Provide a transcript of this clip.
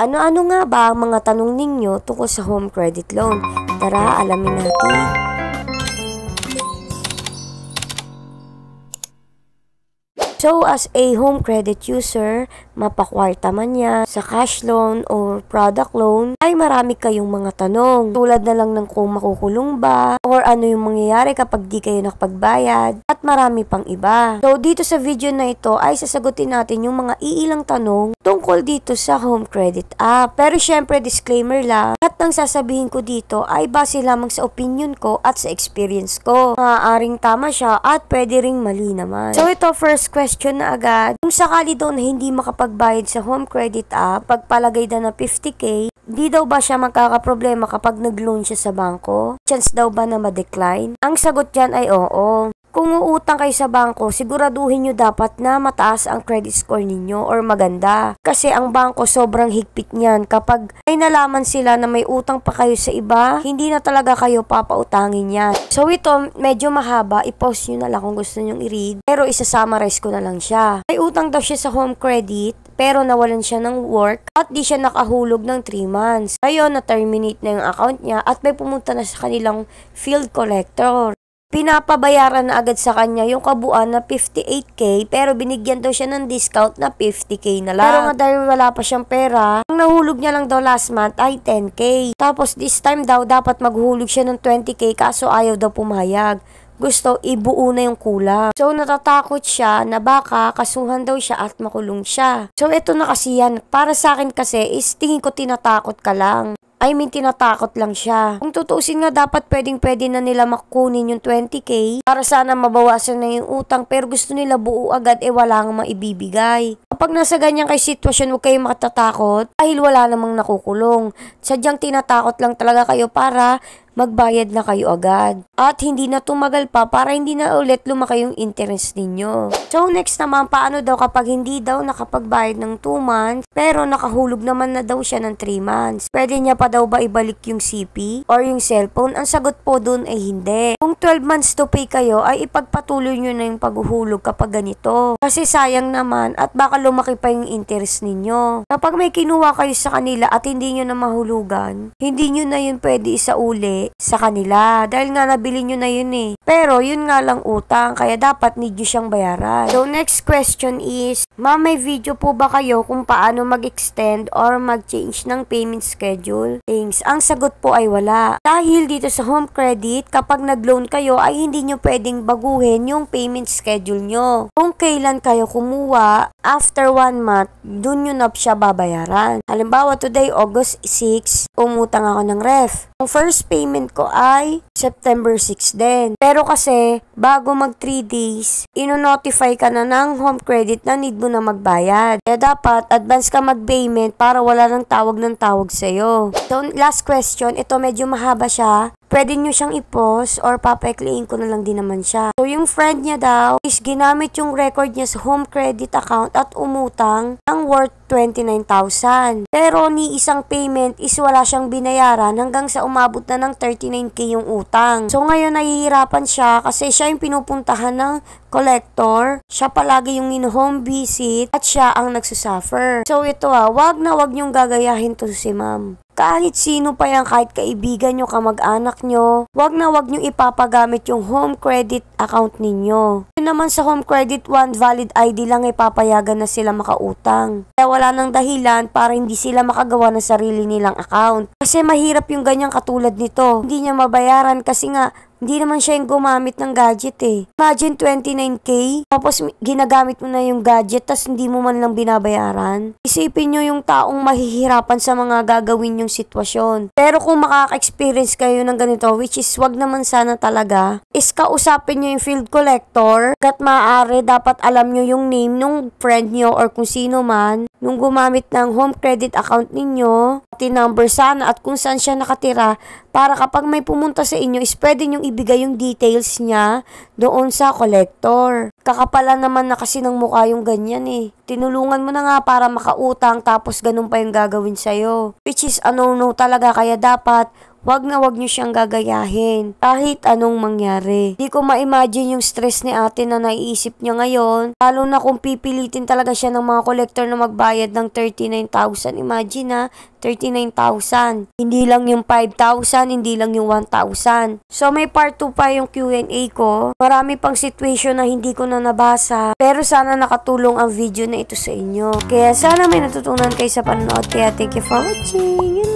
Ano-ano nga ba ang mga tanong ninyo tungkol sa home credit loan? Tara, alamin natin. So, as a home credit user, mapakwarta man yan, sa cash loan or product loan, ay marami kayong mga tanong. Tulad na lang ng kung makukulong ba, or ano yung mangyayari kapag di kayo nakapagbayad, at marami pang iba. So, dito sa video na ito ay sasagutin natin yung mga iilang tanong tungkol dito sa Home Credit App. Pero syempre, disclaimer lang, lahat ng sasabihin ko dito ay base lamang sa opinion ko at sa experience ko. Maaaring tama siya at pwede ring mali naman. So, ito first question na agad. Kung sakali doon hindi makapag magbayad sa home credit app, pagpalagay daw na 50k, di daw ba siya magkakaproblema kapag nag-loan siya sa banko? Chance daw ba na ma-decline? Ang sagot dyan ay oo. Kung uutang kayo sa bangko, siguraduhin nyo dapat na mataas ang credit score ninyo or maganda. Kasi ang bangko sobrang higpit niyan. Kapag may nalaman sila na may utang pa kayo sa iba, hindi na talaga kayo papautangin niyan. So ito, medyo mahaba. I-post nyo na lang kung gusto nyong i-read. Pero isasummarize ko na lang siya. May utang daw siya sa home credit pero nawalan siya ng work at di siya nakahulog ng 3 months. Ngayon, na-terminate na yung account niya at may pumunta na sa kanilang field collector pinapabayaran na agad sa kanya yung kabuuan na 58k pero binigyan daw siya ng discount na 50k na lang. Pero nga dahil wala pa siyang pera, ang nahulog niya lang daw last month ay 10k. Tapos this time daw dapat maghulog siya ng 20k kaso ayaw daw pumayag gusto ibuo na yung kulang. So, natatakot siya na baka kasuhan daw siya at makulong siya. So, ito na kasi yan. Para sa akin kasi is tingin ko tinatakot ka lang. I mean, tinatakot lang siya. Kung tutusin nga, dapat pwedeng-pwede na nila makunin yung 20k para sana mabawasan na yung utang pero gusto nila buo agad eh wala nga maibibigay. Kapag nasa ganyan kay sitwasyon, huwag kayong matatakot dahil wala namang nakukulong. Sadyang tinatakot lang talaga kayo para magbayad na kayo agad. At hindi na tumagal pa para hindi na ulit lumaki yung interest ninyo. So next naman, paano daw kapag hindi daw nakapagbayad ng 2 months, pero nakahulog naman na daw siya ng 3 months? Pwede niya pa daw ba ibalik yung CP or yung cellphone? Ang sagot po dun ay hindi. Kung 12 months to pay kayo, ay ipagpatuloy nyo na yung paghuhulog kapag ganito. Kasi sayang naman at baka lumaki pa yung interest ninyo. Kapag may kinuha kayo sa kanila at hindi nyo na mahulugan, hindi nyo na yun pwede isauli sa kanila dahil nga nabili nyo na yun eh. Pero yun nga lang utang kaya dapat need nyo siyang bayaran. So next question is, ma'am may video po ba kayo kung paano mag-extend or mag-change ng payment schedule? Thanks. Ang sagot po ay wala. Dahil dito sa home credit, kapag nag-loan kayo ay hindi nyo pwedeng baguhin yung payment schedule nyo. Kung kailan kayo kumuha, after one month, dun yun up siya babayaran. Halimbawa today, August 6, umutang ako ng ref. Ang first payment comment ko ay September 6 din. Pero kasi, bago mag 3 days, ino-notify ka na ng home credit na need mo na magbayad. Kaya dapat, advance ka mag-payment para wala nang tawag ng tawag sa'yo. So, last question, ito medyo mahaba siya pwede nyo siyang i post or papekliin ko na lang din naman siya. So, yung friend niya daw is ginamit yung record niya sa home credit account at umutang ng worth 29,000. Pero ni isang payment is wala siyang binayaran hanggang sa umabot na ng 39k yung utang utang. So ngayon nahihirapan siya kasi siya yung pinupuntahan ng collector, siya palagi yung in-home visit at siya ang nagsusuffer. So ito ha, ah, wag na wag niyong gagayahin to si ma'am kahit sino pa yan, kahit kaibigan nyo, kamag-anak nyo, wag na wag nyo ipapagamit yung home credit account ninyo. Yun naman sa home credit, one valid ID lang ipapayagan na sila makautang. Kaya wala nang dahilan para hindi sila makagawa ng sarili nilang account. Kasi mahirap yung ganyang katulad nito. Hindi niya mabayaran kasi nga hindi naman siya yung gumamit ng gadget eh. Imagine 29k, tapos ginagamit mo na yung gadget, tapos hindi mo man lang binabayaran. Isipin nyo yung taong mahihirapan sa mga gagawin yung sitwasyon. Pero kung makaka-experience kayo ng ganito, which is wag naman sana talaga, is kausapin nyo yung field collector, kat maaari dapat alam nyo yung name nung friend nyo or kung sino man, nung gumamit ng home credit account ninyo, pati number sana at kung saan siya nakatira para kapag may pumunta sa inyo is pwede niyong ibigay yung details niya doon sa collector. Kakapala naman na kasi ng mukha yung ganyan eh. Tinulungan mo na nga para makautang tapos ganun pa yung gagawin sa'yo. Which is a no-no talaga kaya dapat Wag na wag nyo siyang gagayahin kahit anong mangyari. Di ko ma-imagine yung stress ni ate na naiisip niya ngayon. Lalo na kung pipilitin talaga siya ng mga collector na magbayad ng 39,000. Imagine ah, na, 39,000. Hindi lang yung 5,000, hindi lang yung 1,000. So may part 2 pa yung Q&A ko. Marami pang situation na hindi ko na nabasa. Pero sana nakatulong ang video na ito sa inyo. Kaya sana may natutunan kayo sa panonood. Kaya thank you for watching.